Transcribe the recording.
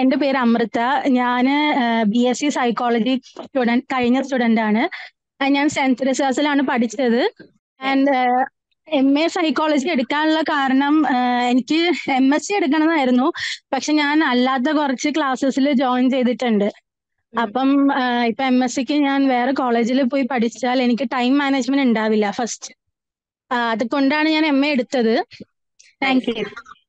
എൻ്റെ പേര് അമൃത ഞാൻ B S C psychology student കഴിഞ്ഞ സ്റ്റുഡൻ്റ് ആണ് ഞാൻ സെൻറ്റ് റിസേഴ്സിലാണ് പഠിച്ചത് ആൻഡ് എം എ സൈക്കോളജി എടുക്കാനുള്ള കാരണം എനിക്ക് എം എസ് സി എടുക്കണമെന്നായിരുന്നു പക്ഷെ ഞാൻ അല്ലാത്ത കുറച്ച് ക്ലാസ്സസിൽ ജോയിൻ ചെയ്തിട്ടുണ്ട് അപ്പം ഇപ്പൊ എം എസ് സിക്ക് ഞാൻ വേറെ കോളേജിൽ പോയി പഠിച്ചാൽ എനിക്ക് ടൈം മാനേജ്മെന്റ് ഉണ്ടാവില്ല ഫസ്റ്റ് അതുകൊണ്ടാണ് ഞാൻ എം എ എടുത്തത് താങ്ക് യു